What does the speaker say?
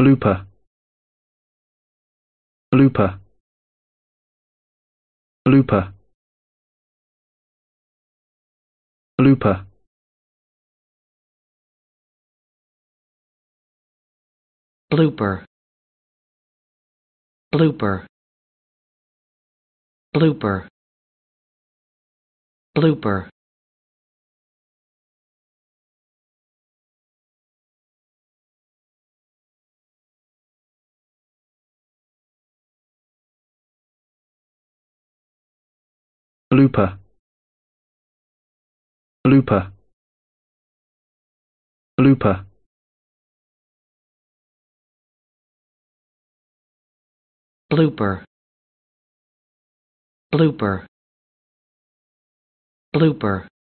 blooper blooper blooper blooper blooper blooper blooper blooper blooper blooper blooper blooper blooper blooper